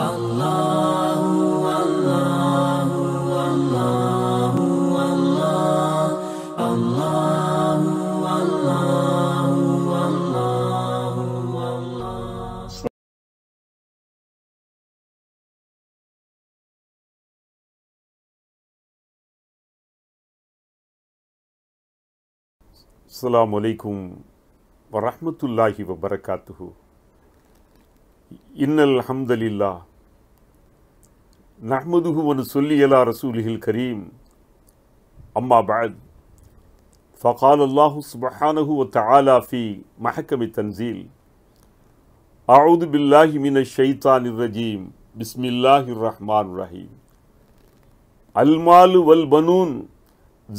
الله الله الله الله الله الله الله الله السلام عليكم ورحمة الله وبركاته إن الحمد لله نحمده ونصلي على رسوله الكريم أما بعد فقال الله سبحانه وتعالى في محكم التنزيل أعوذ بالله من الشيطان الرجيم بسم الله الرحمن الرحيم المال والبنون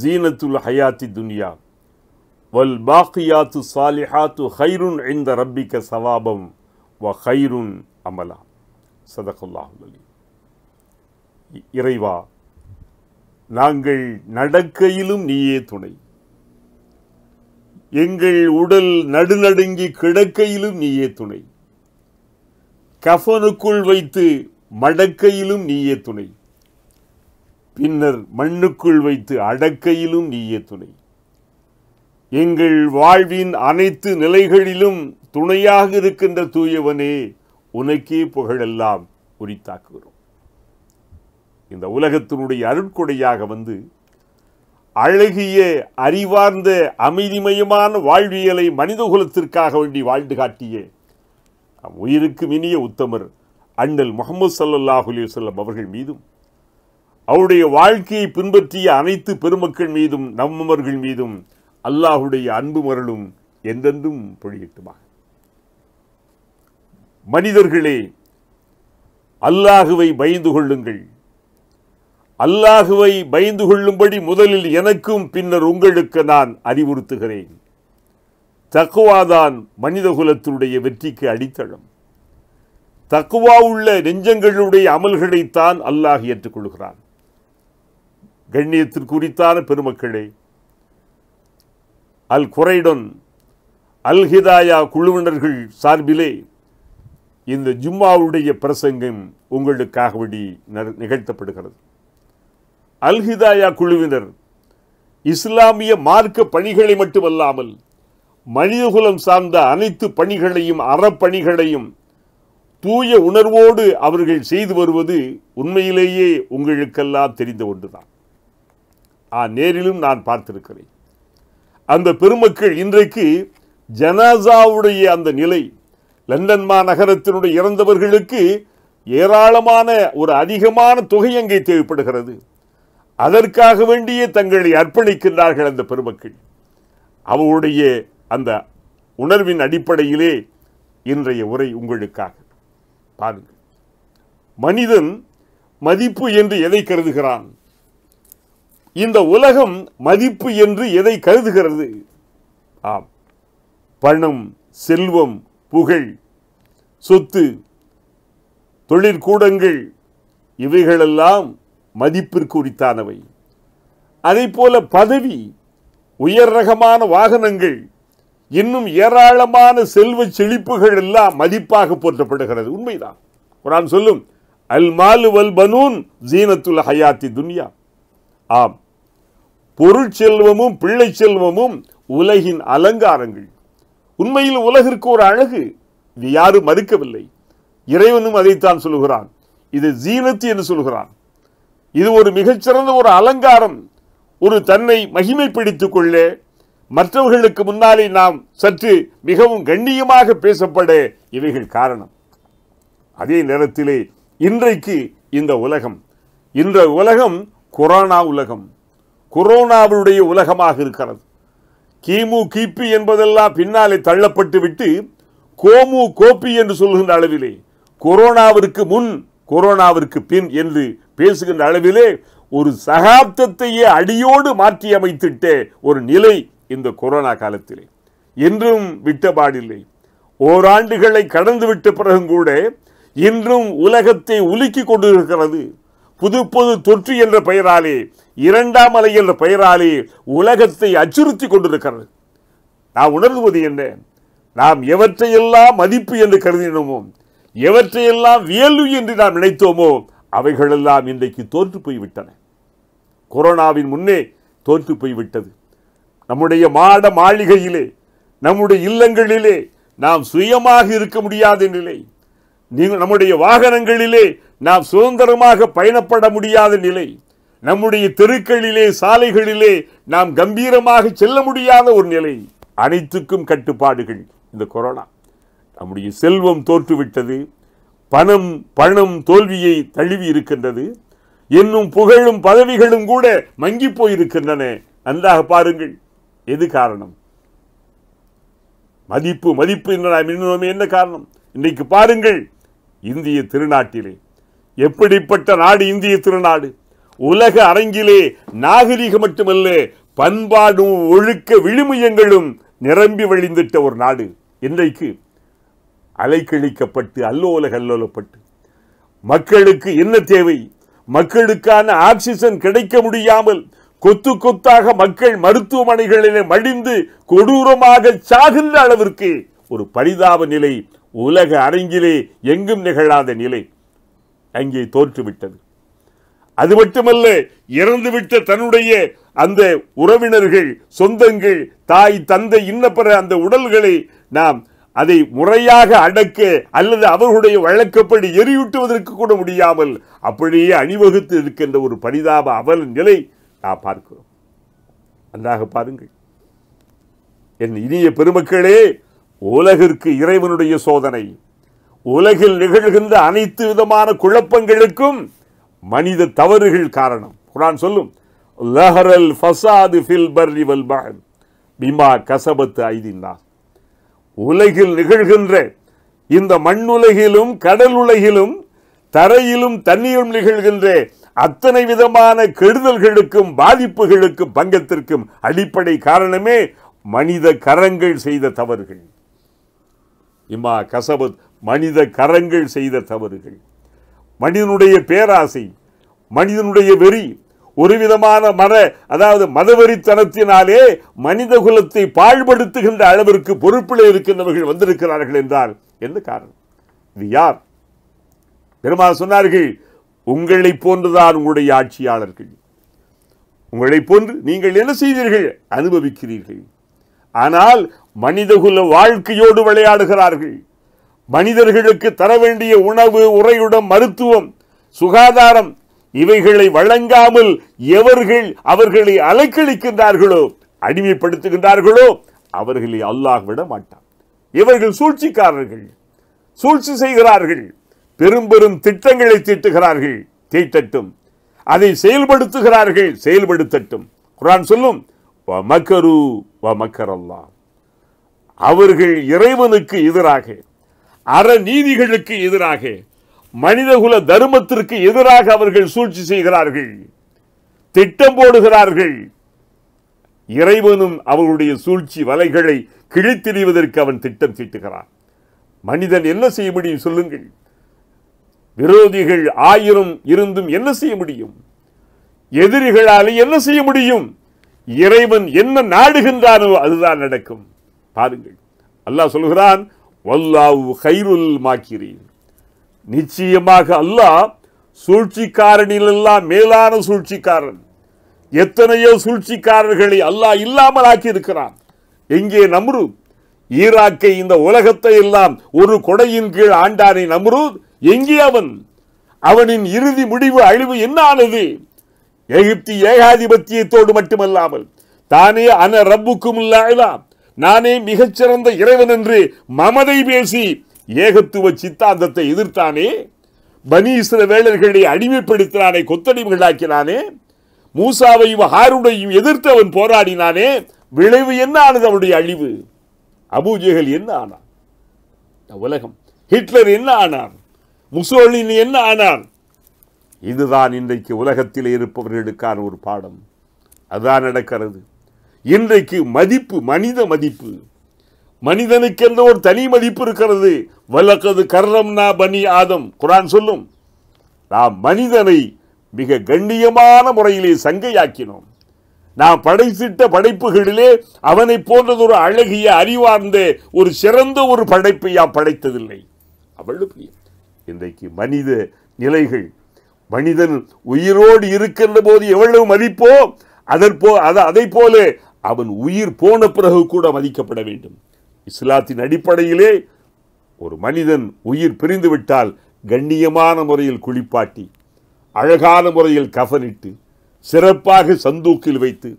زينة الحياة الدنيا والباقيات الصالحات خير عند ربك ثوابا வகைருன் அமலா சதகுல்லாஹுலி இறைவா நாங்கள் நடக்கையிலும் நீயே துணை எங்கள் உடல் நடுநடுங்கி கிடக்கையிலும் நீயே துணை கஃபனுக்குள் வைத்து மடக்கையிலும் நீயே துணை பின்னர் மண்ணுக்குள் வைத்து அடக்கையிலும் நீயே துணை எங்கள் வாழ்வின் அனைத்து நிலைகளிலும் துணையாக இருக்கின்ற தூயவனே உனக்கே புகழெல்லாம் உரித்தாக்குகிறோம் இந்த உலகத்தினுடைய அருட்கொடையாக வந்து அழகிய அறிவார்ந்த அமைதிமயமான வாழ்வியலை மனிதகுலத்திற்காக வேண்டி வாழ்ந்து காட்டிய உயிருக்கு இனிய உத்தமர் அண்ணல் முகமது சல்லாஹ் அலிவசல்லம் அவர்கள் மீதும் அவருடைய வாழ்க்கையை பின்பற்றிய அனைத்து பெருமக்கள் மீதும் நம்மவர்கள் மீதும் அல்லாஹுடைய அன்பு மரலும் எந்தெந்தும் பொழியட்டுமாக மனிதர்களே அல்லாஹுவை பயந்து கொள்ளுங்கள் அல்லாஹுவை பயந்து கொள்ளும்படி முதலில் எனக்கும் பின்னர் உங்களுக்கு நான் அறிவுறுத்துகிறேன் தக்குவாதான் மனிதகுலத்தினுடைய வெற்றிக்கு அடித்தளம் தக்குவா உள்ள நெஞ்சங்களுடைய அமல்களைத்தான் அல்லாஹ் ஏற்றுக்கொள்கிறான் கண்ணியத்திற்குரித்தான பெருமக்களே அல் குறைடன் அல்ஹிதாயா குழுவினர்கள் சார்பிலே இந்த ஜும்மாவுடைய பிரசங்கம் உங்களுக்காக வேண்டி நிகழ்த்தப்படுகிறது அல்ஹிதாயா குழுவினர் இஸ்லாமிய மார்க்க பணிகளை மட்டுமல்லாமல் மனிதகுலம் சார்ந்த அனைத்து பணிகளையும் அறப்பணிகளையும் தூய உணர்வோடு அவர்கள் செய்து வருவது உண்மையிலேயே உங்களுக்கெல்லாம் தெரிந்த ஒன்றுதான் ஆ நேரிலும் நான் பார்த்திருக்கிறேன் அந்த பெருமக்கள் இன்றைக்கு ஜனாசாவுடைய அந்த நிலை லண்டன் மா நகரத்தினுடைய இறந்தவர்களுக்கு ஏராளமான ஒரு அதிகமான தொகை அங்கே தேவைப்படுகிறது அதற்காக வேண்டியே தங்களை அர்ப்பணிக்கின்றார்கள் அந்த பெருமக்கள் அவருடைய அந்த உணர்வின் அடிப்படையிலே இன்றைய உரை உங்களுக்காக பாருங்கள் மனிதன் மதிப்பு என்று எதை கருதுகிறான் இந்த உலகம் மதிப்பு என்று எதை கருதுகிறது ஆம் பணம் செல்வம் புகழ் சொத்து தொழிற்கூடங்கள் இவைகளெல்லாம் மதிப்பிற்கு உரித்தானவை அதே போல பதவி உயர் ரகமான வாகனங்கள் இன்னும் ஏராளமான செல்வ செழிப்புகள் எல்லாம் மதிப்பாக போற்றப்படுகிறது உண்மைதான் குரான் சொல்லும் அல் மாலு வல் பனூன் ஜீனத்துல் ஹயாத்தி துன்யா ஆம் பொருட்செல்வமும் பிள்ளை செல்வமும் உலகின் அலங்காரங்கள் உண்மையில் உலகிற்கு ஒரு அழகு இது யாரும் மறுக்கவில்லை இறைவனும் அதைத்தான் சொல்கிறான் இது ஜீனத்து என்று சொல்கிறான் இது ஒரு மிகச்சிறந்த ஒரு அலங்காரம் ஒரு தன்னை மகிமைப்படுத்திக் கொள்ள மற்றவர்களுக்கு முன்னாலே நாம் சற்று மிகவும் கண்ணியமாக பேசப்பட இவைகள் காரணம் அதே நேரத்திலே இன்றைக்கு இந்த உலகம் இந்த உலகம் கொரோனா உலகம் கொரோனாவுடைய உலகமாக இருக்கிறது கிமு கிபி என்பதெல்லாம் பின்னாலே தள்ளப்பட்டு விட்டு கோமு கோபி என்று சொல்கின்ற அளவிலே கொரோனாவிற்கு முன் கொரோனாவிற்கு பின் என்று பேசுகின்ற அளவிலே ஒரு சகாப்தத்தையே அடியோடு மாற்றி அமைத்துட்ட ஒரு நிலை இந்த கொரோனா காலத்திலே என்றும் விட்டபாடில்லை ஓராண்டுகளை கடந்து விட்ட பிறகும் கூட இன்றும் உலகத்தை உலுக்கி கொண்டிருக்கிறது புது புது தொற்று என்ற பெயராலே இரண்டாம் அலை என்ற பெயராலே உலகத்தை அச்சுறுத்தி கொண்டிருக்கிறது நாம் உணர்வது என்ன நாம் எவற்றையெல்லாம் மதிப்பு என்று கருதினோமோ எவற்றையெல்லாம் வியல்வு என்று நாம் நினைத்தோமோ அவைகளெல்லாம் இன்றைக்கு தோற்று போய்விட்டன கொரோனாவின் முன்னே தோற்று போய்விட்டது நம்முடைய மாட மாளிகையிலே நம்முடைய இல்லங்களிலே நாம் சுயமாக இருக்க முடியாத நிலை நீங்கள் நம்முடைய வாகனங்களிலே நாம் சுதந்திரமாக பயணப்பட முடியாத நிலை நம்முடைய தெருக்களிலே சாலைகளிலே நாம் கம்பீரமாக செல்ல முடியாத ஒரு நிலை அனைத்துக்கும் கட்டுப்பாடுகள் இந்த கொரோனா நம்முடைய செல்வம் தோற்றுவிட்டது பணம் பணம் தோல்வியை தழுவி இருக்கின்றது என்னும் புகழும் பதவிகளும் கூட மங்கி போயிருக்கின்றன நன்றாக பாருங்கள் எது காரணம் மதிப்பு மதிப்பு என்று நாம் என்ன காரணம் இன்றைக்கு பாருங்கள் இந்திய திருநாட்டிலே எப்படிப்பட்ட நாடு இந்திய திருநாடு உலக அரங்கிலே நாகரிகம் மட்டுமல்ல பண்பாடும் ஒழுக்க விழுமியங்களும் நிரம்பி வழிந்திட்ட ஒரு நாடு இன்றைக்கு அலைக்கழிக்கப்பட்டு அல்லோல கல்லோலப்பட்டு மக்களுக்கு என்ன தேவை மக்களுக்கான ஆக்சிஜன் கிடைக்க முடியாமல் கொத்து கொத்தாக மக்கள் மருத்துவமனைகளிலே மடிந்து கொடூரமாக சாகின்ற அளவிற்கு ஒரு பரிதாப நிலை உலக அரங்கிலே எங்கும் நிகழாத நிலை அங்கே தோற்றுவிட்டது அது மட்டுமல்ல இறந்துவிட்ட தன்னுடைய அந்த உறவினர்கள் சொந்தங்கள் தாய் தந்தை இன்னப்பெற அந்த உடல்களை நாம் அதை முறையாக அடக்க அல்லது அவர்களுடைய வழக்கப்படி எரியூட்டுவதற்கு கூட முடியாமல் அப்படியே அணிவகுத்து இருக்கின்ற ஒரு பரிதாப அவல நிலை நாம் பார்க்கிறோம் அன்றாக பாருங்கள் என் இனிய பெருமக்களே உலகிற்கு இறைவனுடைய சோதனை உலகில் நிகழ்கின்ற அனைத்து விதமான குழப்பங்களுக்கும் மனித தவறுகள் காரணம் குரான் சொல்லும் லஹரல் ஃபசாது ஃபில் பர்ரி பிமா கசபத்து ஐதின்னா உலகில் நிகழ்கின்ற இந்த மண்ணுலகிலும் கடல் உலகிலும் தரையிலும் தண்ணீரும் நிகழ்கின்ற அத்தனை விதமான கெடுதல்களுக்கும் பாதிப்புகளுக்கும் பங்கத்திற்கும் அடிப்படை காரணமே மனித கரங்கள் செய்த தவறுகள் இம்மா கசபு மனித கரங்கள் செய்த தவறுகள் மனிதனுடைய பேராசை மனிதனுடைய வெறி ஒரு விதமான மத அதாவது மதவெறித்தனத்தினாலே மனித குலத்தை பாழ்படுத்துகின்ற அளவிற்கு பொறுப்பில் இருக்கின்றவர்கள் வந்திருக்கிறார்கள் என்றால் என்ன காரணம் இது யார் பெருமாள் சொன்னார்கள் உங்களை போன்றுதான் உங்களுடைய ஆட்சியாளர்கள் உங்களை போன்று நீங்கள் என்ன செய்தீர்கள் அனுபவிக்கிறீர்கள் ஆனால் மனிதகுல வாழ்க்கையோடு விளையாடுகிறார்கள் மனிதர்களுக்கு தர வேண்டிய உணவு உறையுடன் மருத்துவம் சுகாதாரம் இவைகளை வழங்காமல் எவர்கள் அவர்களை அலைக்கழிக்கின்றார்களோ அடிமைப்படுத்துகின்றார்களோ அவர்களை அல்லாஹ் விட மாட்டான் இவர்கள் சூழ்ச்சிக்காரர்கள் சூழ்ச்சி செய்கிறார்கள் பெரும் பெரும் திட்டங்களை தீட்டுகிறார்கள் தீட்டட்டும் அதை செயல்படுத்துகிறார்கள் செயல்படுத்தட்டும் குரான் சொல்லும் வமக்கரு மக்கரு வ மக்கரல்லா அவர்கள் இறைவனுக்கு எதிராக அறநீதிகளுக்கு எதிராக மனிதகுல தர்மத்திற்கு எதிராக அவர்கள் சூழ்ச்சி செய்கிறார்கள் திட்டம் போடுகிறார்கள் இறைவனும் அவர்களுடைய சூழ்ச்சி வலைகளை கிழித்தெறிவதற்கு அவன் திட்டம் தீட்டுகிறான் மனிதன் என்ன செய்ய முடியும் சொல்லுங்கள் விரோதிகள் ஆயிரம் இருந்தும் என்ன செய்ய முடியும் எதிரிகளாலே என்ன செய்ய முடியும் இறைவன் என்ன நாடுகின்றானோ அதுதான் நடக்கும் பாருங்கள் அல்லாஹ் சொல்கிறான் வல்லாவு ஹைருல் மாக்கிறீன் நிச்சயமாக அல்லாஹ் சூழ்ச்சிக்காரனிலெல்லாம் மேலான சூழ்ச்சிக்காரன் எத்தனையோ சூழ்ச்சிக்காரர்களை அல்லாஹ் இல்லாமல் ஆக்கியிருக்கிறான் எங்கே நம்ரு ஈராக்கை இந்த உலகத்தை எல்லாம் ஒரு கொடையின் கீழ் ஆண்டானை நம்ரு எங்கே அவன் அவனின் இறுதி முடிவு அழிவு என்ன ஆனது எகிப்து ஏகாதிபத்தியத்தோடு மட்டுமல்லாமல் தானே அன ரப்புக்கும் இல்லாதான் நானே மிகச்சிறந்த இறைவன் என்று மமதை பேசி ஏகத்துவ சித்தாந்தத்தை எதிர்த்தானே பனீஸ்வர வேளர்களை அடிமைப்படுத்தினானே கொத்தடிமைகளாக்கினானே மூசாவையும் ஹாருடையும் எதிர்த்தவன் போராடினானே விளைவு என்ன ஆனது அவனுடைய அழிவு அபூஜைகள் என்ன ஆனான் உலகம் ஹிட்லர் என்ன ஆனார் முசோலின் என்ன ஆனான் இதுதான் இன்றைக்கு உலகத்தில் இருப்பவர்களுக்கான ஒரு பாடம் அதுதான் நடக்கிறது இன்றைக்கு மதிப்பு மனித மதிப்பு மனிதனுக்கென்ற ஒரு தனி மதிப்பு இருக்கிறது வல்லக்கது கர்ணம்னா பனி ஆதம் குரான் சொல்லும் நாம் மனிதனை மிக கண்ணியமான முறையிலே சங்கையாக்கினோம் நாம் படைத்திட்ட படைப்புகளிலே அவனை போன்றது ஒரு அழகிய அறிவார்ந்த ஒரு சிறந்த ஒரு படைப்பை யாம் படைத்ததில்லை அவ்வளவு இன்றைக்கு மனித நிலைகள் மனிதன் உயிரோடு இருக்கின்ற போது எவ்வளவு மதிப்போ அதற்போ அது அதை போல அவன் உயிர் போன பிறகு கூட மதிக்கப்பட வேண்டும் இஸ்லாத்தின் அடிப்படையிலே ஒரு மனிதன் உயிர் பிரிந்துவிட்டால் கண்ணியமான முறையில் குளிப்பாட்டி அழகான முறையில் கஃனிட்டு சிறப்பாக சந்தூக்கில் வைத்து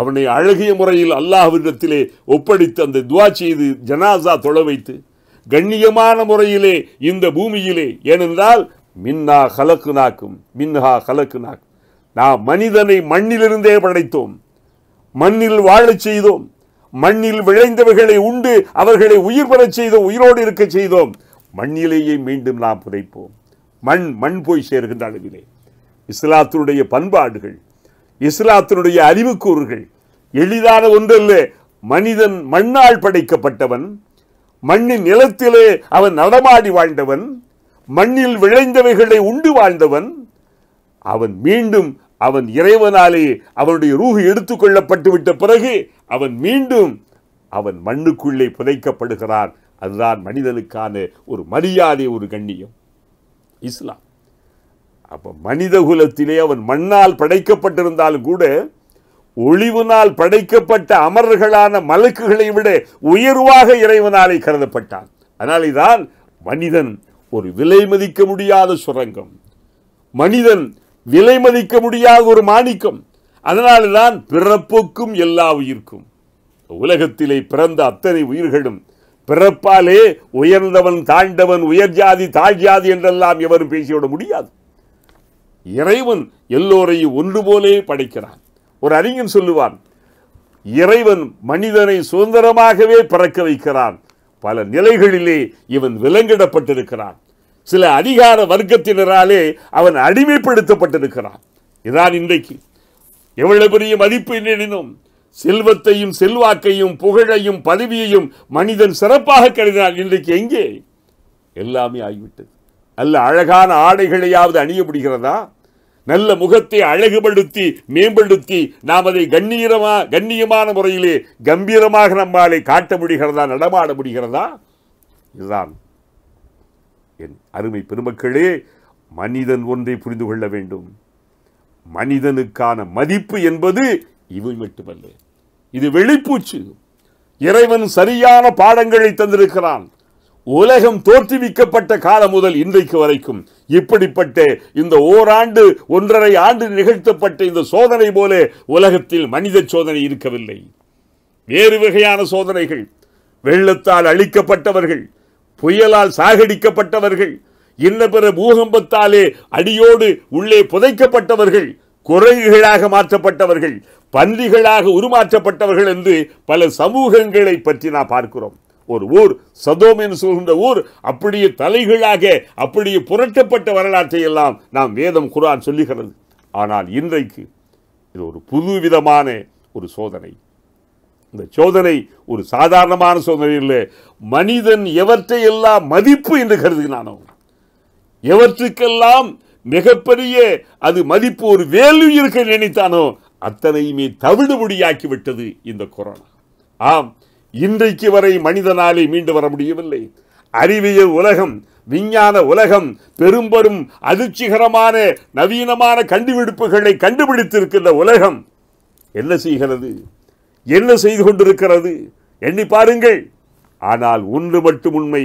அவனை அழகிய முறையில் அல்லாஹ்விடத்திலே ஒப்படைத்து அந்த துவா செய்து ஜனாசா தொலை வைத்து கண்ணியமான முறையிலே இந்த பூமியிலே ஏனென்றால் மின்னா கலக்கு நாக்கும் மின்ஹா கலக்கு நாக்கும் நாம் மனிதனை மண்ணிலிருந்தே படைத்தோம் மண்ணில் வாழச் செய்தோம் மண்ணில் விளைந்தவர்களை உண்டு அவர்களை உயிர் பெறச் செய்தோம் உயிரோடு இருக்க செய்தோம் மண்ணிலேயே மீண்டும் நாம் புதைப்போம் மண் மண் போய் சேர்கின்ற அளவிலே இஸ்லாத்தினுடைய பண்பாடுகள் இஸ்லாத்தினுடைய அறிவுக்கூறுகள் எளிதான ஒன்றல்ல மனிதன் மண்ணால் படைக்கப்பட்டவன் மண்ணின் நிலத்திலே அவன் நடமாடி வாழ்ந்தவன் மண்ணில் விளைந்தவைகளை உண்டு வாழ்ந்தவன் அவன் மீண்டும் அவன் இறைவனாலே அவனுடைய ரூஹு எடுத்துக்கொள்ளப்பட்டு விட்ட பிறகு அவன் மீண்டும் அவன் மண்ணுக்குள்ளே புதைக்கப்படுகிறான் அதுதான் மனிதனுக்கான ஒரு மரியாதை ஒரு கண்ணியம் இஸ்லாம் அப்போ மனித குலத்திலே அவன் மண்ணால் படைக்கப்பட்டிருந்தாலும் கூட ஒளிவுனால் படைக்கப்பட்ட அமரர்களான மலக்குகளை விட உயர்வாக இறைவனாலே கருதப்பட்டான் அதனாலேதான் மனிதன் ஒரு விலை மதிக்க முடியாத சுரங்கம் மனிதன் விலை மதிக்க முடியாத ஒரு மாணிக்கம் தான் பிறப்புக்கும் எல்லா உயிர்க்கும் உலகத்திலே பிறந்த அத்தனை உயிர்களும் பிறப்பாலே உயர்ந்தவன் தாண்டவன் உயர் ஜாதி தாழ் ஜாதி என்றெல்லாம் எவரும் பேசிவிட முடியாது இறைவன் எல்லோரையும் ஒன்று போலே படைக்கிறான் ஒரு அறிஞன் சொல்லுவான் இறைவன் மனிதனை சுதந்திரமாகவே பிறக்க வைக்கிறான் பல நிலைகளிலே இவன் விலங்கிடப்பட்டிருக்கிறான் சில அதிகார வர்க்கத்தினராலே அவன் அடிமைப்படுத்தப்பட்டிருக்கிறான் இதான் இன்றைக்கு எவ்வளவு பெரிய மதிப்பு எண்ணினும் செல்வத்தையும் செல்வாக்கையும் புகழையும் பதவியையும் மனிதன் சிறப்பாக கருதினான் இன்றைக்கு எங்கே எல்லாமே ஆகிவிட்டது அல்ல அழகான ஆடைகளையாவது அணிய முடிகிறதா நல்ல முகத்தை அழகுபடுத்தி மேம்படுத்தி நாம் அதை கண்ணீரமா கண்ணியமான முறையிலே கம்பீரமாக நம்மாலே காட்ட முடிகிறதா நடமாட முடிகிறதா இதுதான் என் அருமை பெருமக்களே மனிதன் ஒன்றை புரிந்து கொள்ள வேண்டும் மனிதனுக்கான மதிப்பு என்பது இவை மட்டுமல்ல இது வெளிப்பூச்சு இறைவன் சரியான பாடங்களை தந்திருக்கிறான் உலகம் தோற்றுவிக்கப்பட்ட காலம் முதல் இன்றைக்கு வரைக்கும் இப்படிப்பட்ட இந்த ஓராண்டு ஒன்றரை ஆண்டு நிகழ்த்தப்பட்ட இந்த சோதனை போல உலகத்தில் மனித சோதனை இருக்கவில்லை வேறு வகையான சோதனைகள் வெள்ளத்தால் அழிக்கப்பட்டவர்கள் புயலால் சாகடிக்கப்பட்டவர்கள் இன்ன பிற பூகம்பத்தாலே அடியோடு உள்ளே புதைக்கப்பட்டவர்கள் குரங்குகளாக மாற்றப்பட்டவர்கள் பன்றிகளாக உருமாற்றப்பட்டவர்கள் என்று பல சமூகங்களை பற்றி நாம் பார்க்கிறோம் ஒரு ஊர் சதோம் என்று சொல்கின்ற ஊர் அப்படியே தலைகளாக அப்படியே புரட்டப்பட்ட வரலாற்றை எல்லாம் நாம் வேதம் குரான் சொல்லுகிறது ஆனால் இன்றைக்கு இது ஒரு புது விதமான ஒரு சோதனை இந்த சோதனை ஒரு சாதாரணமான சோதனை இல்லை மனிதன் எவற்றை எல்லாம் மதிப்பு என்று கருதுகிறானோ எவற்றுக்கெல்லாம் மிகப்பெரிய அது மதிப்பு ஒரு வேல்யூ இருக்க நினைத்தானோ அத்தனையுமே தவிடுபடியாக்கிவிட்டது இந்த கொரோனா ஆம் இன்றைக்கு வரை மனிதனாலே மீண்டு வர முடியவில்லை அறிவியல் உலகம் விஞ்ஞான உலகம் பெரும்பெரும் அதிர்ச்சிகரமான நவீனமான கண்டுபிடிப்புகளை கண்டுபிடித்திருக்கின்ற உலகம் என்ன செய்கிறது என்ன செய்து கொண்டிருக்கிறது எண்ணி பாருங்கள் ஆனால் ஒன்று மட்டும் உண்மை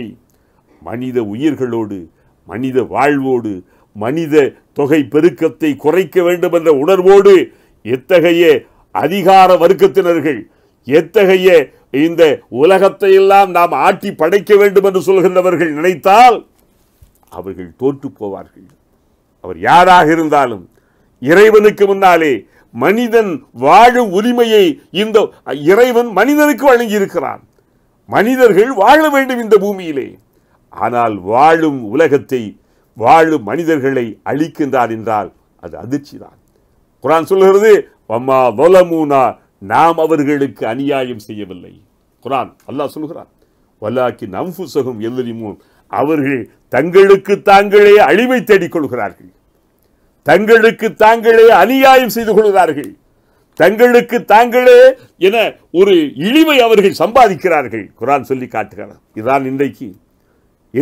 மனித உயிர்களோடு மனித வாழ்வோடு மனித தொகை பெருக்கத்தை குறைக்க வேண்டும் என்ற உணர்வோடு எத்தகைய அதிகார வர்க்கத்தினர்கள் எத்தகைய இந்த உலகத்தை எல்லாம் நாம் ஆட்டி படைக்க வேண்டும் என்று சொல்கின்றவர்கள் நினைத்தால் அவர்கள் தோற்று போவார்கள் அவர் யாராக இருந்தாலும் இறைவனுக்கு முன்னாலே மனிதன் வாழும் உரிமையை இந்த இறைவன் மனிதனுக்கு வழங்கியிருக்கிறான் மனிதர்கள் வாழ வேண்டும் இந்த பூமியிலே ஆனால் வாழும் உலகத்தை வாழும் மனிதர்களை அழிக்கின்றார் என்றால் அது அதிர்ச்சி தான் குரான் சொல்கிறது வம்மா வலமுனா நாம் அவர்களுக்கு அநியாயம் செய்யவில்லை குரான் அல்லாஹ் சொல்கிறான் வல்லாக்கி நம்புசகம் எதிரிமோ அவர்கள் தங்களுக்கு தாங்களே அழிவை தேடிக்கொள்கிறார்கள் தங்களுக்கு தாங்களே அநியாயம் செய்து கொள்கிறார்கள் தங்களுக்கு தாங்களே என ஒரு இழிவை அவர்கள் சம்பாதிக்கிறார்கள் குரான் சொல்லி காட்டுகிறார் இதான் இன்றைக்கு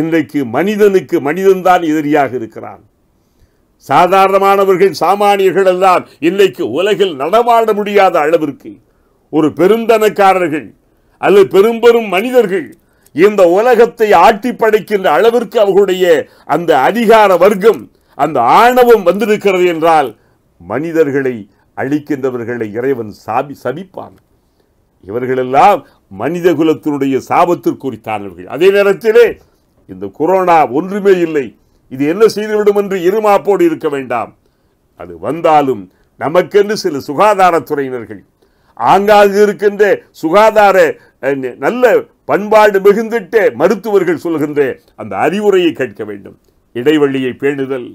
இன்றைக்கு மனிதனுக்கு மனிதன்தான் எதிரியாக இருக்கிறான் சாதாரணமானவர்கள் சாமானியர்கள் எல்லாம் இன்றைக்கு உலகில் நடமாட முடியாத அளவிற்கு ஒரு பெருந்தனக்காரர்கள் அல்லது பெரும்பெரும் மனிதர்கள் இந்த உலகத்தை ஆட்டி படைக்கின்ற அளவிற்கு அவர்களுடைய அந்த அதிகார வர்க்கம் அந்த ஆணவம் வந்திருக்கிறது என்றால் மனிதர்களை அழிக்கின்றவர்களை இறைவன் சாபி சபிப்பான் இவர்களெல்லாம் மனித குலத்தினுடைய சாபத்திற்குரித்தானவர்கள் அதே நேரத்திலே இந்த கொரோனா ஒன்றுமே இல்லை இது என்ன செய்துவிடும் என்று இருமாப்போடு இருக்க வேண்டாம் அது வந்தாலும் நமக்கென்று சில சுகாதாரத்துறையினர்கள் ஆங்காங்கு இருக்கின்ற சுகாதார நல்ல பண்பாடு மிகுந்துட்டே மருத்துவர்கள் சொல்கின்ற அந்த அறிவுரையை கேட்க வேண்டும் இடைவெளியை பேணுதல்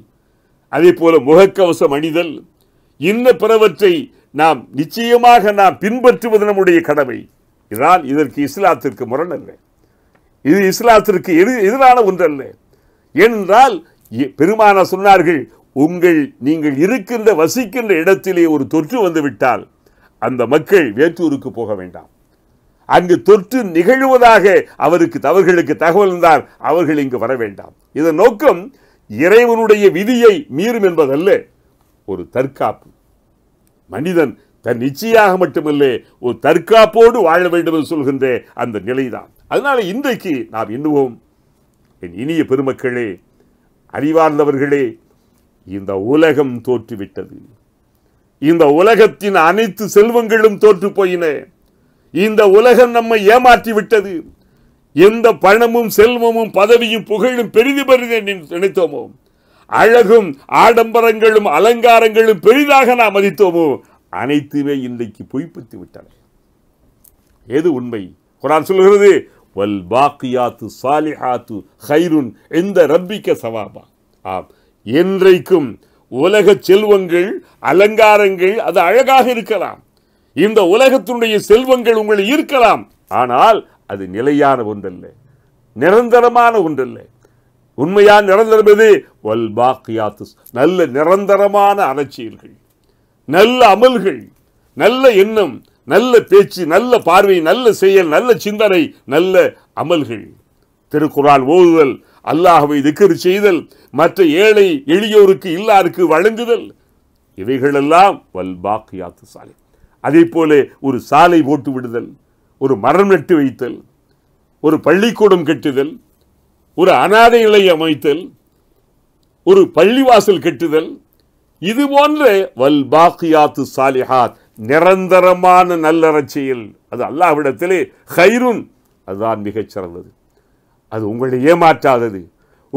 அதே போல முகக்கவசம் அணிதல் இன்ன பிறவற்றை நாம் நிச்சயமாக நாம் பின்பற்றுவது நம்முடைய கடமை இதனால் இதற்கு இஸ்லாத்திற்கு முரணல்ல இது இஸ்லாத்திற்கு எது எதிரான ஒன்றல்ல ஏனென்றால் பெருமான சொன்னார்கள் உங்கள் நீங்கள் இருக்கின்ற வசிக்கின்ற இடத்திலே ஒரு தொற்று வந்துவிட்டால் அந்த மக்கள் வேற்றூருக்கு போக வேண்டாம் அங்கு தொற்று நிகழ்வதாக அவருக்கு தவறுகளுக்கு தகவல் இருந்தால் அவர்கள் இங்கு வர வேண்டாம் இதன் நோக்கம் இறைவனுடைய விதியை மீறும் என்பதல்ல ஒரு தற்காப்பு மனிதன் தன் நிச்சயாக மட்டுமில்லை ஒரு தற்காப்போடு வாழ வேண்டும் என்று சொல்கின்ற அந்த நிலைதான் அதனால இன்றைக்கு நாம் இன்னும் என் இனிய பெருமக்களே அறிவார்ந்தவர்களே இந்த உலகம் தோற்றுவிட்டது இந்த உலகத்தின் அனைத்து செல்வங்களும் தோற்று போயின இந்த உலகம் நம்மை ஏமாற்றி விட்டது எந்த பணமும் செல்வமும் பதவியும் புகழும் பெரிது பெரிது நினைத்தோமோ அழகும் ஆடம்பரங்களும் அலங்காரங்களும் பெரிதாக நாம் மதித்தோமோ அனைத்துமே இன்றைக்கு பொய்ப்பித்து விட்டன எது உண்மை குரான் சொல்கிறது வல் பாக்கியாத்து சாலிஹாத்து ஹைருன் இந்த ரப்பிக்க சவாபா ஆம் என்றைக்கும் உலக செல்வங்கள் அலங்காரங்கள் அது அழகாக இருக்கலாம் இந்த உலகத்தினுடைய செல்வங்கள் உங்களை ஈர்க்கலாம் ஆனால் அது நிலையான ஒன்றல்ல நிரந்தரமான ஒன்றல்ல உண்மையா நிரந்தரம் எது வல் பாக்கியாத்து நல்ல நிரந்தரமான அரசியல்கள் நல்ல அமல்கள் நல்ல எண்ணம் நல்ல பேச்சு நல்ல பார்வை நல்ல செயல் நல்ல சிந்தனை நல்ல அமல்கள் திருக்குறள் ஓதுதல் அல்லாஹவை திக்கர் செய்தல் மற்ற ஏழை எளியோருக்கு இல்லாருக்கு வழங்குதல் இவைகளெல்லாம் வல் யாத்து சாலை அதே போல ஒரு சாலை போட்டு விடுதல் ஒரு மரம் நட்டு வைத்தல் ஒரு பள்ளிக்கூடம் கட்டுதல் ஒரு அனாதைகளை அமைத்தல் ஒரு பள்ளிவாசல் கட்டுதல் இது போன்ற வல் பாக்கியாத்து சாலிஹாத் நிரந்தரமான நல்லறச்சியில் அது அல்லாவிடத்திலே ஹைருன் அதுதான் மிகச்சிறந்தது அது உங்களை ஏமாற்றாதது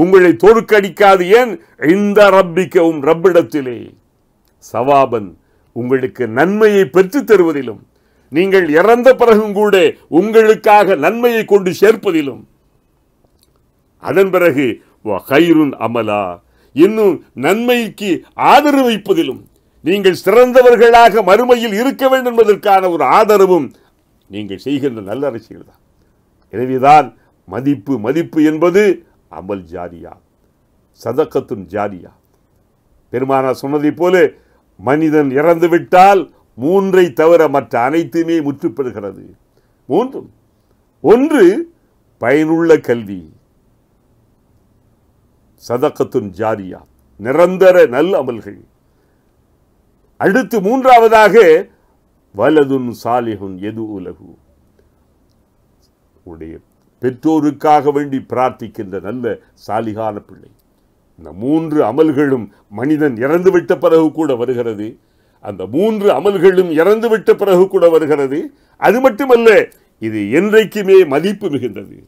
உங்களை தோற்கடிக்காது ஏன் இந்த ரப்பிக்கவும் ரப்பிடத்திலே சவாபன் உங்களுக்கு நன்மையை பெற்றுத் தருவதிலும் நீங்கள் இறந்த பிறகும் கூட உங்களுக்காக நன்மையை கொண்டு சேர்ப்பதிலும் அதன் பிறகு ஹைருன் அமலா இன்னும் நன்மைக்கு ஆதரவு வைப்பதிலும் நீங்கள் சிறந்தவர்களாக மறுமையில் இருக்க வேண்டும் என்பதற்கான ஒரு ஆதரவும் நீங்கள் செய்கின்ற நல்ல அரசியல் தான் எனவேதான் மதிப்பு மதிப்பு என்பது அமல் ஜாரியா சதக்கத்தும் ஜாரியா பெருமானா சொன்னதைப் போல மனிதன் இறந்துவிட்டால் மூன்றை தவிர மற்ற அனைத்துமே முற்றுப்பெறுகிறது மூன்றும் ஒன்று பயனுள்ள கல்வி சதக்கத்தும் ஜாரியா நிரந்தர நல் அமல்கள் அடுத்து மூன்றாவதாக வலதுன் சாலிகுன் எது உலகு உடைய பெற்றோருக்காக வேண்டி பிரார்த்திக்கின்ற நல்ல சாலிகான பிள்ளை இந்த மூன்று அமல்களும் மனிதன் இறந்துவிட்ட பிறகு கூட வருகிறது அந்த மூன்று அமல்களும் இறந்துவிட்ட பிறகு கூட வருகிறது அது மட்டுமல்ல இது என்றைக்குமே மதிப்பு மிகுந்தது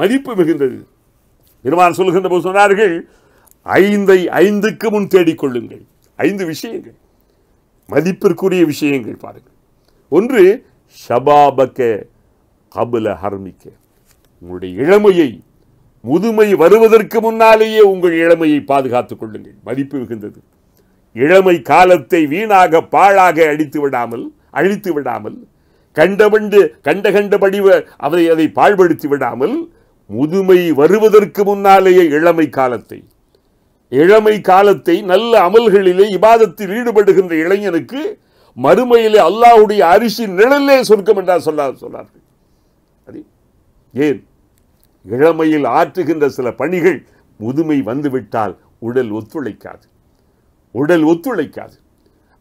மதிப்பு மிகுந்தது நிர்வாகம் சொல்கின்ற போது சொன்னார்கள் ஐந்தை ஐந்துக்கு முன் தேடிக்கொள்ளுங்கள் ஐந்து விஷயங்கள் மதிப்பிற்குரிய விஷயங்கள் பாருங்கள் ஒன்று ஷபாபக்க கபுல ஹர்மிக்க உங்களுடைய இளமையை முதுமை வருவதற்கு முன்னாலேயே உங்கள் இளமையை பாதுகாத்துக் கொள்ளுங்கள் மதிப்பு மிகுந்தது இளமை காலத்தை வீணாக பாழாக அழித்து விடாமல் அழித்து விடாமல் கண்டபண்டு கண்ட கண்ட படிவ அதை அதை பாழ்படுத்தி விடாமல் முதுமை வருவதற்கு முன்னாலேயே இளமை காலத்தை இளமை காலத்தை நல்ல அமல்களிலே இபாதத்தில் ஈடுபடுகின்ற இளைஞனுக்கு மறுமையிலே அல்லாஹுடைய அரிசி நிழலே சொர்க்கம் என்றார் சொல்ல சொன்னார்கள் அது ஏன் இளமையில் ஆற்றுகின்ற சில பணிகள் முதுமை வந்துவிட்டால் உடல் ஒத்துழைக்காது உடல் ஒத்துழைக்காது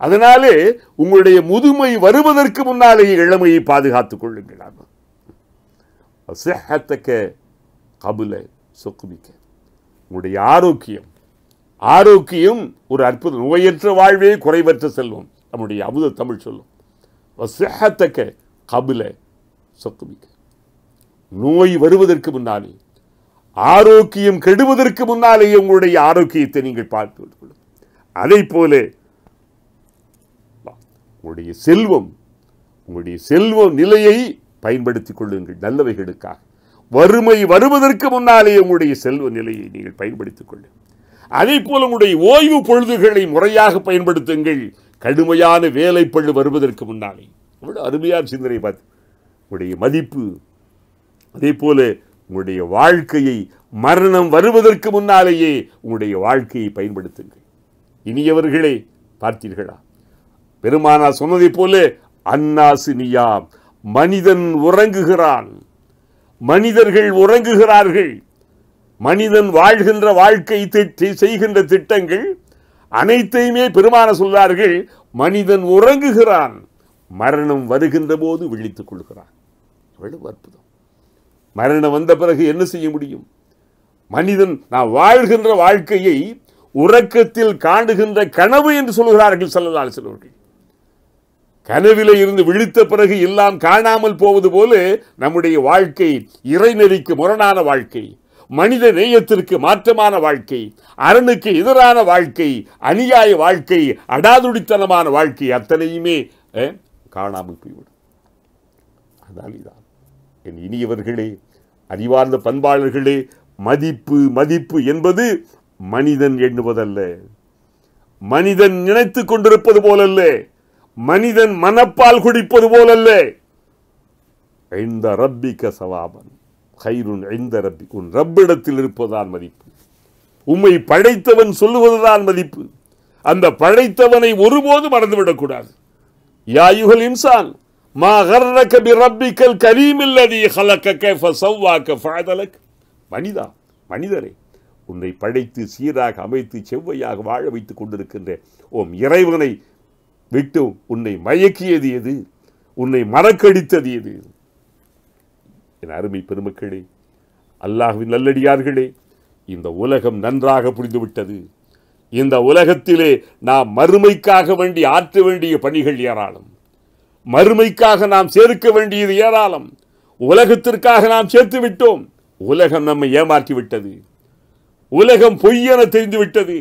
அதனாலே உங்களுடைய முதுமை வருவதற்கு முன்னாலேயே இளமையை பாதுகாத்துக் கொள்ளுங்கள் கபுல சொக்குமிக்க உங்களுடைய ஆரோக்கியம் ஆரோக்கியம் ஒரு அற்புதம் நோயற்ற வாழ்வே குறைவற்ற செல்வம் நம்முடைய அமுத தமிழ் சொல்லும் வசத்தக்க கபில சொத்துமிக்க நோய் வருவதற்கு முன்னாலே ஆரோக்கியம் கெடுவதற்கு முன்னாலேயே உங்களுடைய ஆரோக்கியத்தை நீங்கள் பார்த்து கொள்ளும் அதை போல உங்களுடைய செல்வம் உங்களுடைய செல்வ நிலையை பயன்படுத்திக் கொள்ளுங்கள் நல்லவைகளுக்காக வறுமை வருவதற்கு முன்னாலேயே உங்களுடைய செல்வ நிலையை நீங்கள் பயன்படுத்திக் கொள்ளுங்கள் அதே போல உங்களுடைய ஓய்வு பொழுதுகளை முறையாக பயன்படுத்துங்கள் கடுமையான பழு வருவதற்கு முன்னாலே அவ்வளோ அருமையான சிந்தனை பார்த்து உங்களுடைய மதிப்பு அதே போல உங்களுடைய வாழ்க்கையை மரணம் வருவதற்கு முன்னாலேயே உங்களுடைய வாழ்க்கையை பயன்படுத்துங்கள் இனியவர்களே பார்த்தீர்களா பெருமானா சொன்னதைப் போல அன்னாசினியா மனிதன் உறங்குகிறான் மனிதர்கள் உறங்குகிறார்கள் மனிதன் வாழ்கின்ற வாழ்க்கை திட்டி செய்கின்ற திட்டங்கள் அனைத்தையுமே பெருமான சொல்வார்கள் மனிதன் உறங்குகிறான் மரணம் வருகின்ற போது விழித்துக் கொள்கிறான் அற்புதம் மரணம் வந்த பிறகு என்ன செய்ய முடியும் மனிதன் நான் வாழ்கின்ற வாழ்க்கையை உறக்கத்தில் காண்டுகின்ற கனவு என்று சொல்கிறார்கள் செல்லலால் சிலவர்கள் கனவில இருந்து விழித்த பிறகு எல்லாம் காணாமல் போவது போல நம்முடைய வாழ்க்கை இறைநெறிக்கு முரணான வாழ்க்கை மனித நேயத்திற்கு மாற்றமான வாழ்க்கை அரணுக்கு எதிரான வாழ்க்கை அநியாய வாழ்க்கை அடாதுடித்தனமான வாழ்க்கை அத்தனையுமே காணாமல் போய்விடும் அதனால் இதான் என் இனியவர்களே அறிவார்ந்த பண்பாளர்களே மதிப்பு மதிப்பு என்பது மனிதன் எண்ணுவதல்ல மனிதன் நினைத்து கொண்டிருப்பது போலல்ல மனிதன் மனப்பால் குடிப்பது போலல்ல இந்த ரப்பிக்க சவாபன் கைருன் ஐந்த ரப்பி உன் ரப்பிடத்தில் இருப்பதுதான் மதிப்பு உம்மை படைத்தவன் சொல்லுவதுதான் மதிப்பு அந்த படைத்தவனை ஒருபோது மறந்துவிடக்கூடாது யாயுகல் இன்சான் மா கர்ரக பி ரப்பிக்கல் கரீமில்லதி ஹலக்கக ஃபசவ்வாக்க ஃபாதலக் மனிதா மனிதரே உன்னை படைத்து சீராக அமைத்து செவ்வையாக வாழ வைத்துக் கொண்டிருக்கின்ற ஓம் இறைவனை விட்டு உன்னை மயக்கியது எது உன்னை மறக்கடித்தது எது என் அருமை பெருமக்களே அல்லாஹுவின் நல்லடியார்களே இந்த உலகம் நன்றாக புரிந்துவிட்டது இந்த உலகத்திலே நாம் மறுமைக்காக வேண்டி ஆற்ற வேண்டிய பணிகள் ஏராளம் மறுமைக்காக நாம் சேர்க்க வேண்டியது ஏராளம் உலகத்திற்காக நாம் சேர்த்து விட்டோம் உலகம் நம்மை ஏமாற்றி விட்டது உலகம் பொய்யென தெரிந்து விட்டது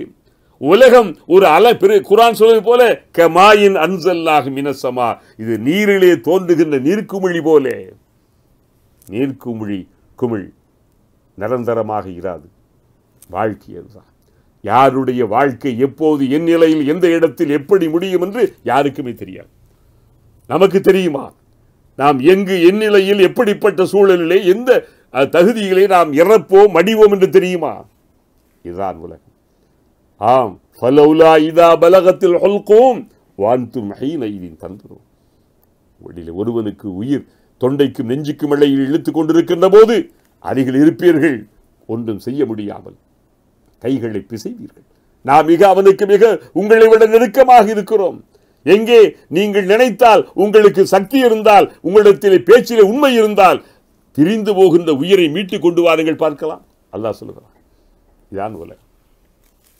உலகம் ஒரு அல பெரு குரான் சொல்வது போல கமாயின் அன்சல்லாக இனசமா இது நீரிலே தோன்றுகின்ற நீர்க்குமிழி போலே நீர்க்குமிழி குமிழ் நிரந்தரமாக இராது வாழ்க்கை அதுதான் யாருடைய வாழ்க்கை எப்போது என் நிலையில் எந்த இடத்தில் எப்படி முடியும் என்று யாருக்குமே தெரியாது நமக்கு தெரியுமா நாம் எங்கு என் நிலையில் எப்படிப்பட்ட சூழலிலே எந்த தகுதியிலே நாம் இறப்போம் மடிவோம் என்று தெரியுமா இதுதான் உலகம் ஆம் ஃபலௌலா இதா பலகத்தில் ஒல்கோம் வான்தும் ஹீன தந்துடும் ஒருவனுக்கு உயிர் தொண்டைக்கும் நெஞ்சுக்கும் இடையில் இழுத்துக் கொண்டிருக்கின்ற போது அருகில் இருப்பீர்கள் ஒன்றும் செய்ய முடியாமல் கைகளை பிசைவீர்கள் நாம் மிக அவனுக்கு மிக உங்களை விட நெருக்கமாக இருக்கிறோம் எங்கே நீங்கள் நினைத்தால் உங்களுக்கு சக்தி இருந்தால் உங்களிடத்தில் பேச்சில் உண்மை இருந்தால் பிரிந்து போகின்ற உயிரை மீட்டுக் கொண்டு வாருங்கள் பார்க்கலாம் அல்லாஹ் சொல்லுகிறார் இதான் உலகம்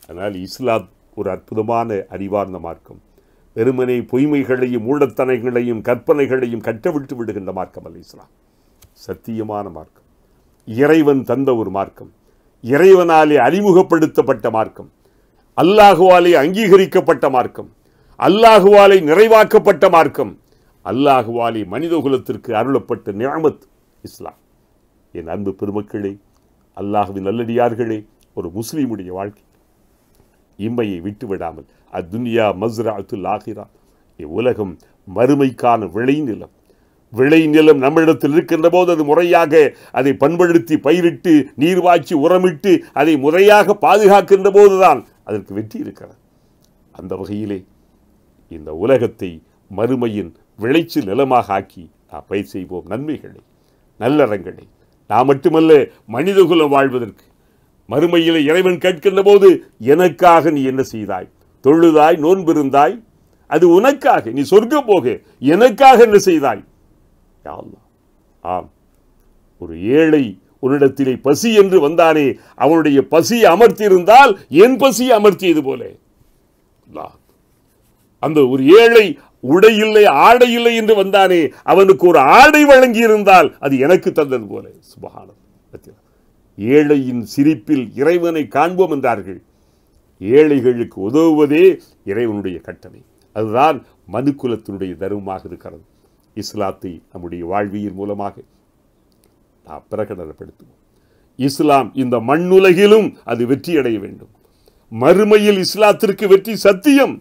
அதனால் இஸ்லாம் ஒரு அற்புதமான அறிவார்ந்த மார்க்கம் வெறுமனே பொய்மைகளையும் மூடத்தனைகளையும் கற்பனைகளையும் விட்டு விடுகின்ற மார்க்கம் அல்ல இஸ்லாம் சத்தியமான மார்க்கம் இறைவன் தந்த ஒரு மார்க்கம் இறைவனாலே அறிமுகப்படுத்தப்பட்ட மார்க்கம் அல்லாஹுவாலே அங்கீகரிக்கப்பட்ட மார்க்கம் அல்லாஹுவாலே நிறைவாக்கப்பட்ட மார்க்கம் அல்லாஹுவாலே மனிதகுலத்திற்கு அருளப்பட்ட நியமத் இஸ்லாம் என் அன்பு பெருமக்களே அல்லாஹுவின் நல்லடியார்களே ஒரு முஸ்லீமுடைய வாழ்க்கை இம்மையை விட்டு விடாமல் அத்துன்யா மஸ்ராத்துல் ஆகிரா இவ்வுலகம் மறுமைக்கான விளைநிலம் விளைநிலம் நம்மிடத்தில் இருக்கின்ற போது அது முறையாக அதை பண்படுத்தி பயிரிட்டு நீர்வாய்ச்சி உரமிட்டு அதை முறையாக பாதுகாக்கின்ற போதுதான் அதற்கு வெற்றி இருக்கிறது அந்த வகையிலே இந்த உலகத்தை மறுமையின் விளைச்சு நிலமாக ஆக்கி நாம் பயிர் செய்வோம் நன்மைகளை நல்லறங்களை நான் மட்டுமல்ல மனிதகுலம் வாழ்வதற்கு மறுமையில் இறைவன் கேட்கின்ற போது எனக்காக நீ என்ன செய்தாய் தொழுதாய் நோன்பிருந்தாய் அது உனக்காக நீ சொர்க்க போக எனக்காக என்ன செய்தாய் ஆம் ஒரு ஏழை உன்னிடத்திலே பசி என்று வந்தானே அவனுடைய பசி அமர்த்தியிருந்தால் என் பசி அமர்த்தியது போல அந்த ஒரு ஏழை உடை இல்லை ஆடை இல்லை என்று வந்தானே அவனுக்கு ஒரு ஆடை வழங்கி இருந்தால் அது எனக்கு தந்தது போல சுபகானம் ஏழையின் சிரிப்பில் இறைவனை காண்போம் என்றார்கள் ஏழைகளுக்கு உதவுவதே இறைவனுடைய கட்டளை அதுதான் மனுக்குலத்தினுடைய தர்மமாக இருக்கிறது இஸ்லாத்தை நம்முடைய வாழ்வியின் மூலமாக நாம் பிரகடனப்படுத்துவோம் இஸ்லாம் இந்த மண்ணுலகிலும் அது வெற்றியடைய வேண்டும் மறுமையில் இஸ்லாத்திற்கு வெற்றி சத்தியம்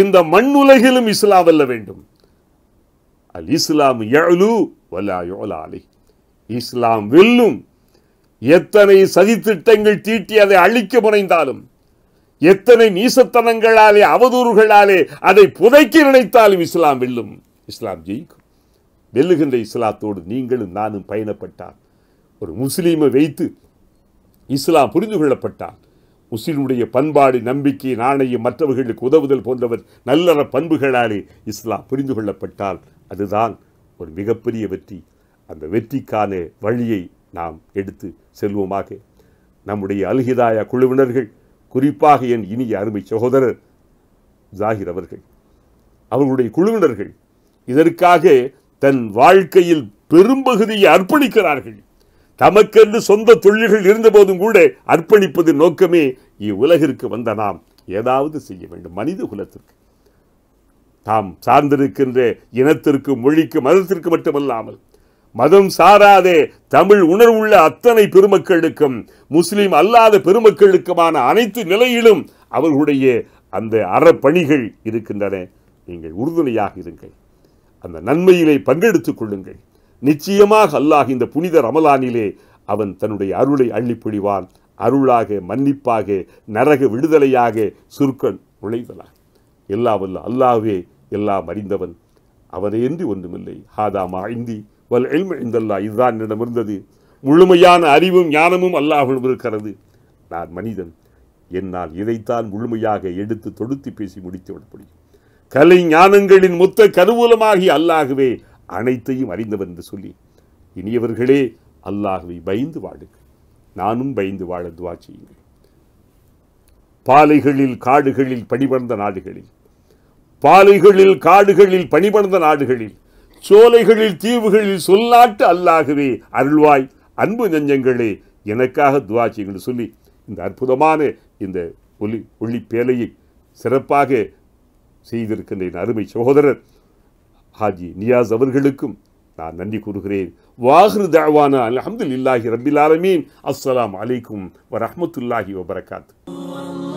இந்த மண்ணுலகிலும் இஸ்லாம் வெல்ல வேண்டும் அல் இஸ்லாம் யழு இஸ்லாம் வெல்லும் எத்தனை சதித்திட்டங்கள் தீட்டி அதை அழிக்க முனைந்தாலும் எத்தனை நீசத்தனங்களாலே அவதூறுகளாலே அதை புதைக்க நினைத்தாலும் இஸ்லாம் வெல்லும் இஸ்லாம் ஜெயிக்கும் வெல்லுகின்ற இஸ்லாத்தோடு நீங்களும் நானும் பயணப்பட்டால் ஒரு முஸ்லீமை வைத்து இஸ்லாம் புரிந்து கொள்ளப்பட்டால் முஸ்லிமுடைய பண்பாடு நம்பிக்கை நாணயம் மற்றவர்களுக்கு உதவுதல் போன்றவர் நல்லற பண்புகளாலே இஸ்லாம் புரிந்து கொள்ளப்பட்டால் அதுதான் ஒரு மிகப்பெரிய வெற்றி அந்த வெற்றிக்கான வழியை நாம் எடுத்து செல்வோமாக நம்முடைய அல்ஹிதாயா குழுவினர்கள் குறிப்பாக என் இனிய அருமை சகோதரர் ஜாகிர் அவர்கள் அவர்களுடைய குழுவினர்கள் இதற்காக தன் வாழ்க்கையில் பெரும்பகுதியை அர்ப்பணிக்கிறார்கள் தமக்கென்று சொந்த தொழில்கள் இருந்தபோதும் கூட அர்ப்பணிப்பது நோக்கமே இவ்வுலகிற்கு வந்த நாம் ஏதாவது செய்ய வேண்டும் மனித குலத்திற்கு தாம் சார்ந்திருக்கின்ற இனத்திற்கு மொழிக்கு மதத்திற்கு மட்டுமல்லாமல் மதம் சாராதே தமிழ் உணர்வுள்ள அத்தனை பெருமக்களுக்கும் முஸ்லீம் அல்லாத பெருமக்களுக்குமான அனைத்து நிலையிலும் அவர்களுடைய அந்த அறப்பணிகள் இருக்கின்றன நீங்கள் உறுதுணையாக இருங்கள் அந்த நன்மையிலே பங்கெடுத்துக் கொள்ளுங்கள் நிச்சயமாக அல்லாஹ் இந்த புனித ரமலானிலே அவன் தன்னுடைய அருளை அள்ளிப்பொழிவான் அருளாக மன்னிப்பாக நரக விடுதலையாக சுருக்கன் எல்லா வல்ல அல்லாவே எல்லாம் அறிந்தவன் அவனையன்றி ஒன்றுமில்லை ஹாதா இந்தி வல் எல்மு இந்தல்லா இதுதான் என்னிடம் இருந்தது முழுமையான அறிவும் ஞானமும் அல்லாஹும் இருக்கிறது நான் மனிதன் என்னால் இதைத்தான் முழுமையாக எடுத்து தொடுத்து பேசி முடித்து விட முடியும் கலை ஞானங்களின் மொத்த கருவூலமாகி அல்லாகவே அனைத்தையும் அறிந்தவர் என்று சொல்லி இனியவர்களே அல்லாகவே பயந்து வாடுங்கள் நானும் பயந்து வாழ துவா செய்யுங்கள் பாலைகளில் காடுகளில் பணிபடந்த நாடுகளில் பாலைகளில் காடுகளில் பணிபடந்த நாடுகளில் சோலைகளில் தீவுகளில் சொல்லாட்டு அல்லாகவே அருள்வாய் அன்பு நெஞ்சங்களே எனக்காக துவா செய்யுங்கள்னு சொல்லி இந்த அற்புதமான இந்த ஒளி ஒளி பேலையை சிறப்பாக செய்திருக்கின்ற என் அருமை சகோதரர் ஹாஜி நியாஸ் அவர்களுக்கும் நான் நன்றி கூறுகிறேன் வாஹ்ரு தாவானா இல்லாஹி ரபில் ஆலமீன் அஸ்லாம் அலைக்கும் வரமத்துல்லாஹி வபரகாத்து